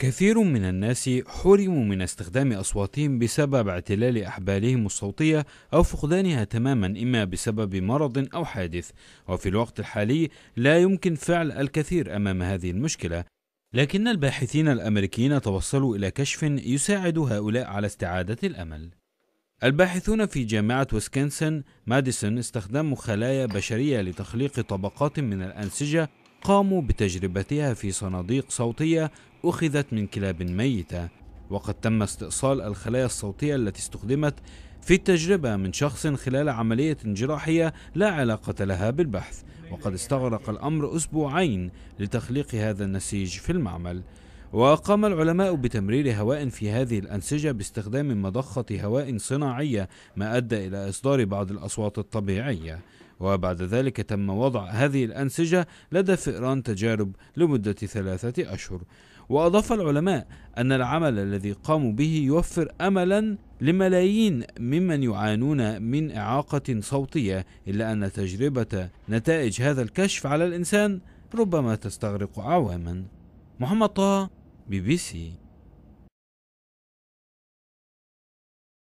كثير من الناس حرموا من استخدام أصواتهم بسبب اعتلال أحبالهم الصوتية أو فقدانها تماما إما بسبب مرض أو حادث وفي الوقت الحالي لا يمكن فعل الكثير أمام هذه المشكلة لكن الباحثين الأمريكيين توصلوا إلى كشف يساعد هؤلاء على استعادة الأمل الباحثون في جامعة ويسكنسن ماديسون استخدموا خلايا بشرية لتخليق طبقات من الأنسجة قاموا بتجربتها في صناديق صوتية أخذت من كلاب ميتة وقد تم استئصال الخلايا الصوتية التي استخدمت في التجربة من شخص خلال عملية جراحية لا علاقة لها بالبحث وقد استغرق الأمر أسبوعين لتخليق هذا النسيج في المعمل وقام العلماء بتمرير هواء في هذه الأنسجة باستخدام مضخة هواء صناعية ما أدى إلى إصدار بعض الأصوات الطبيعية وبعد ذلك تم وضع هذه الأنسجة لدى فئران تجارب لمدة ثلاثة أشهر وأضاف العلماء أن العمل الذي قاموا به يوفر أملا لملايين ممن يعانون من إعاقة صوتية إلا أن تجربة نتائج هذا الكشف على الإنسان ربما تستغرق عواما محمد طه بي بي سي